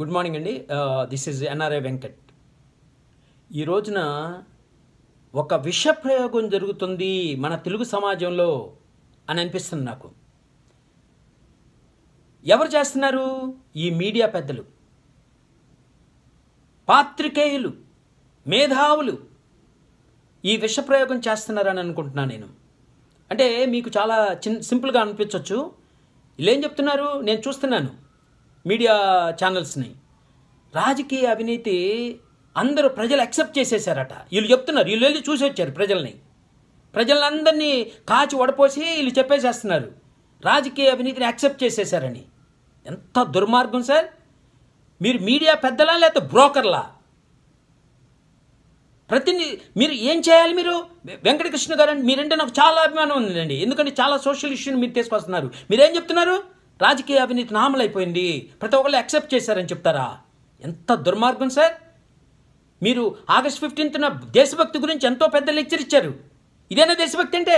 good morning అండి this is NRA Venkat ఈ రోజున ఒక విష ప్రయోగం జరుగుతుంది మన తెలుగు సమాజంలో అని అనిపిస్తుంది నాకు ఎవరు చేస్తున్నారు ఈ మీడియా పెద్దలు పాత్రికేయులు మేధావులు ఈ విషప్రయోగం చేస్తున్నారని అనుకుంటున్నాను నేను అంటే మీకు చాలా చిన్ సింపుల్గా అనిపించవచ్చు ఏం చెప్తున్నారు నేను చూస్తున్నాను మీడియా ఛానల్స్ని రాజకీయ అవినీతి అందరూ ప్రజలు అక్సెప్ట్ చేసేసారట వీళ్ళు చెప్తున్నారు వీళ్ళు వెళ్ళి చూసి వచ్చారు ప్రజల్ని ప్రజలందరినీ కాచి వడపోసి వీళ్ళు చెప్పేసేస్తున్నారు రాజకీయ అవినీతిని యాక్సెప్ట్ చేసేసారని ఎంత దుర్మార్గం సార్ మీరు మీడియా పెద్దలా లేకపోతే బ్రోకర్లా ప్రతిని మీరు ఏం చేయాలి మీరు వెంకటకృష్ణ గారు మీరంటే నాకు చాలా అభిమానం ఉందండి ఎందుకంటే చాలా సోషల్ ఇష్యూని మీరు తీసుకొస్తున్నారు మీరేం చెప్తున్నారు రాజకీయ అవినీతి నామలైపోయింది ప్రతి ఒక్కళ్ళు యాక్సెప్ట్ చేశారని చెప్తారా ఎంత దుర్మార్గం సార్ మీరు ఆగస్ట్ ఫిఫ్టీన్త్న దేశభక్తి గురించి ఎంతో పెద్ద లెక్చర్ ఇచ్చారు ఇదేనా దేశభక్తి అంటే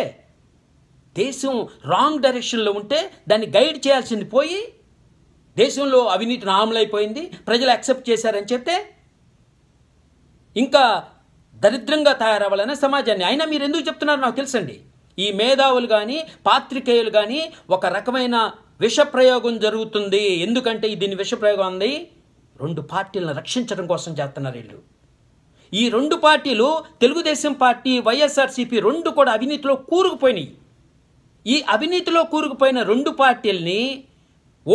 దేశం రాంగ్ డైరెక్షన్లో ఉంటే దాన్ని గైడ్ చేయాల్సింది పోయి దేశంలో అవినీతి నామలైపోయింది ప్రజలు యాక్సెప్ట్ చేశారని చెప్తే ఇంకా దరిద్రంగా తయారవ్వాలనే సమాజాన్ని అయినా మీరు ఎందుకు చెప్తున్నారో నాకు తెలుసండి ఈ మేధావులు కానీ పాత్రికేయులు కానీ ఒక రకమైన విషప్రయోగం జరుగుతుంది ఎందుకంటే దీని విషప్రయోగం ఉంది రెండు పార్టీలను రక్షించడం కోసం చేస్తున్నారు వీళ్ళు ఈ రెండు పార్టీలు తెలుగుదేశం పార్టీ వైఎస్ఆర్సీపీ రెండు కూడా అవినీతిలో కూరుకుపోయినాయి ఈ అవినీతిలో కూరుకుపోయిన రెండు పార్టీల్ని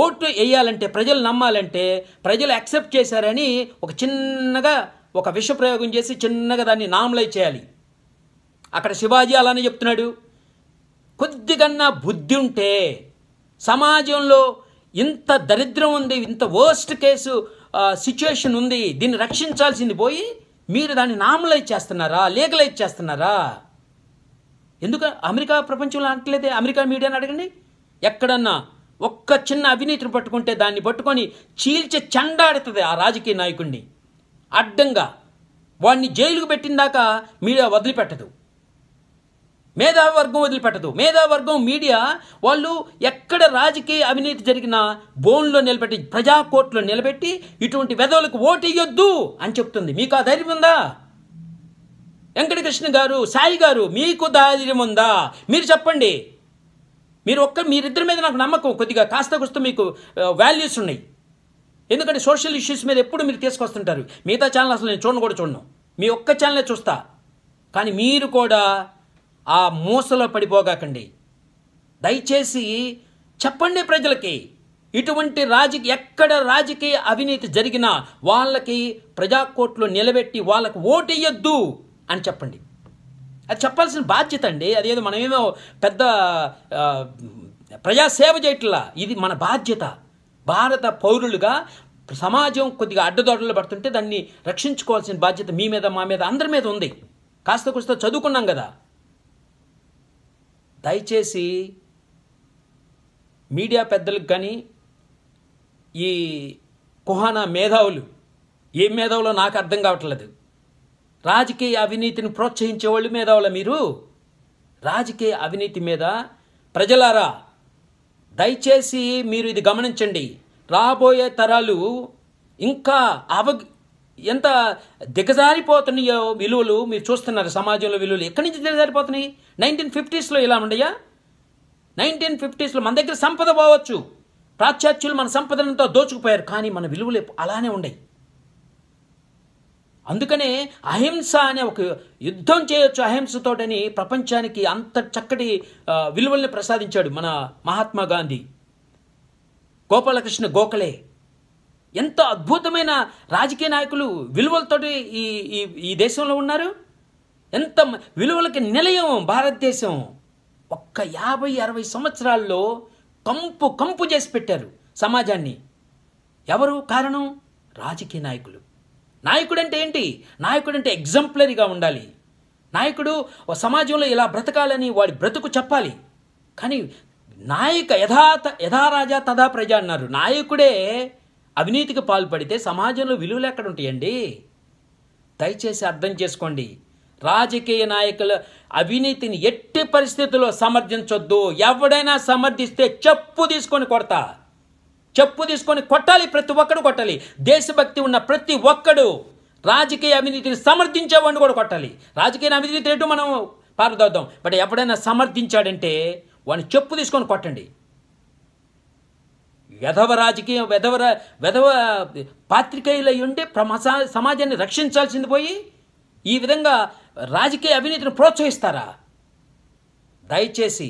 ఓట్లు వేయాలంటే ప్రజలు నమ్మాలంటే ప్రజలు యాక్సెప్ట్ చేశారని ఒక చిన్నగా ఒక విషప్రయోగం చేసి చిన్నగా దాన్ని నామలై చేయాలి అక్కడ శివాజీ అలానే చెప్తున్నాడు కొద్దిగన్నా బుద్ధి ఉంటే సమాజంలో ఇంత దరిద్రం ఉంది ఇంత వర్స్ట్ కేసు సిచ్యుయేషన్ ఉంది దీన్ని రక్షించాల్సింది పోయి మీరు దాన్ని నామలైజ్ చేస్తున్నారా లీగలైజ్ చేస్తున్నారా ఎందుకు అమెరికా ప్రపంచంలో అంటలేదే అమెరికా మీడియాని అడగండి ఎక్కడన్నా ఒక్క చిన్న అవినీతిని పట్టుకుంటే దాన్ని పట్టుకొని చీల్చి చెండాడుతుంది ఆ రాజకీయ నాయకుడిని అడ్డంగా వాడిని జైలుకు పెట్టిందాక మీడియా వదిలిపెట్టదు మేధావర్గం వదిలిపెట్టదు మేధావర్గం మీడియా వాళ్ళు ఎక్కడ రాజకీయ అవినీతి జరిగినా బోన్లో నిలబెట్టి ప్రజా కోర్టులో నిలబెట్టి ఇటువంటి వెధవులకు ఓటు ఇయ్యొద్దు అని చెప్తుంది మీకు ఆ ధైర్యం ఉందా వెంకటకృష్ణ గారు సాయి గారు మీకు ధైర్యం ఉందా మీరు చెప్పండి మీరు ఒక్క మీరిద్దరి మీద నాకు నమ్మకం కొద్దిగా కాస్త కుస్త మీకు వాల్యూస్ ఉన్నాయి ఎందుకంటే సోషల్ ఇష్యూస్ మీద ఎప్పుడు మీరు తీసుకొస్తుంటారు మిగతా ఛానల్ అసలు నేను చూడను కూడా చూడను మీ ఒక్క ఛానలే చూస్తా కానీ మీరు కూడా ఆ మూసలో పడిపోగాకండి దయచేసి చెప్పండి ప్రజలకి ఇటువంటి రాజకీయ ఎక్కడ రాజకీయ అవినీతి జరిగినా వాళ్ళకి ప్రజాకోట్లు నిలబెట్టి వాళ్ళకు ఓటెయ్యొద్దు అని చెప్పండి అది చెప్పాల్సిన బాధ్యత అండి అదేదో మనమేమో పెద్ద ప్రజాసేవ చేయట్లా ఇది మన బాధ్యత భారత పౌరులుగా సమాజం కొద్దిగా అడ్డదోడలు పడుతుంటే దాన్ని రక్షించుకోవాల్సిన బాధ్యత మీ మీద మా మీద అందరి మీద ఉంది కాస్త కుస్త చదువుకున్నాం కదా దయచేసి మీడియా పెద్దలకు కానీ ఈ కుహానా మేధావులు ఏ మేధావులో నాకు అర్థం కావట్లేదు రాజకీయ అవినీతిని ప్రోత్సహించే వాళ్ళు మేధావుల మీరు రాజకీయ అవినీతి మీద ప్రజలారా దయచేసి మీరు ఇది గమనించండి రాబోయే తరాలు ఇంకా అవ ఎంత దిగజారిపోతున్నాయో విలువలు మీరు చూస్తున్నారు సమాజంలో విలువలు ఎక్కడి నుంచి దిగజారిపోతున్నాయి నైన్టీన్ ఫిఫ్టీస్లో ఇలా ఉండయా నైన్టీన్ ఫిఫ్టీస్లో మన దగ్గర సంపద పోవచ్చు పాశ్చాత్యులు మన సంపదంతో దోచుకుపోయారు కానీ మన విలువలు అలానే ఉన్నాయి అందుకనే అహింస అనే ఒక యుద్ధం చేయొచ్చు అహింసతోటని ప్రపంచానికి అంత చక్కటి విలువల్ని ప్రసాదించాడు మన మహాత్మా గాంధీ గోపాలకృష్ణ గోఖలే ఎంత అద్భుతమైన రాజకీయ నాయకులు విలువలతోటి ఈ ఈ ఈ దేశంలో ఉన్నారు ఎంత విలువలకి నిలయం భారతదేశం ఒక్క యాభై అరవై సంవత్సరాల్లో కంపు కంపు చేసి పెట్టారు సమాజాన్ని ఎవరు కారణం రాజకీయ నాయకులు నాయకుడు అంటే ఏంటి నాయకుడు అంటే ఎగ్జంప్లరీగా ఉండాలి నాయకుడు సమాజంలో ఇలా బ్రతకాలని వాడి బ్రతుకు చెప్పాలి కానీ నాయక యథాత యథారాజా తథా ప్రజ అన్నారు నాయకుడే అవినీతికి పాల్పడితే సమాజంలో విలువలు ఎక్కడ ఉంటాయండి దయచేసి అర్థం చేసుకోండి రాజకీయ నాయకుల అవినీతిని ఎట్టి పరిస్థితుల్లో సమర్థించొద్దు ఎవడైనా సమర్థిస్తే చెప్పు తీసుకొని కొడతా చెప్పు తీసుకొని కొట్టాలి ప్రతి ఒక్కడు కొట్టాలి దేశభక్తి ఉన్న ప్రతి ఒక్కడు రాజకీయ అవినీతిని సమర్థించేవాడిని కూడా కొట్టాలి రాజకీయ అవినీతి రేటు మనం పారదోద్దాం బట్ ఎప్పుడైనా సమర్థించాడంటే వాడిని చెప్పు తీసుకొని కొట్టండి వెధవ రాజకీయం వెధవ వెధవ పాత్రికేయుల ఉండే సమాజాన్ని రక్షించాల్సింది పోయి ఈ విధంగా రాజకీయ అవినీతిని ప్రోత్సహిస్తారా దయచేసి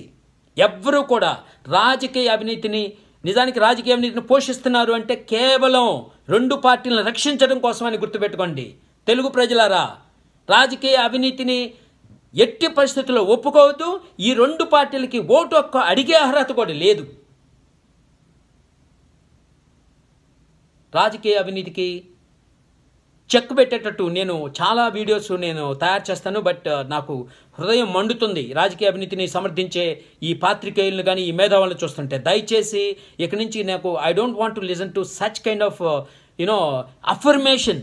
ఎవ్వరూ కూడా రాజకీయ అవినీతిని నిజానికి రాజకీయ అవినీతిని పోషిస్తున్నారు అంటే కేవలం రెండు పార్టీలను రక్షించడం కోసమని గుర్తుపెట్టుకోండి తెలుగు ప్రజలారా రాజకీయ అవినీతిని ఎట్టి పరిస్థితుల్లో ఒప్పుకోవద్దు ఈ రెండు పార్టీలకి ఓటు ఒక్క అడిగే అర్హత కూడా లేదు రాజకీయ అవినీతికి చెక్ పెట్టేటట్టు నేను చాలా వీడియోస్ నేను తయారు చేస్తాను బట్ uh, నాకు హృదయం మండుతుంది రాజకీయ అవినీతిని సమర్థించే ఈ పాత్రికేయులను కానీ ఈ మేధావులను చూస్తుంటే దయచేసి ఇక్కడి నుంచి నాకు I don't want to listen to such kind of you know affirmation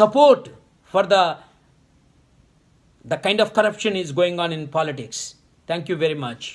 support for the the kind of corruption is going on in politics thank you very much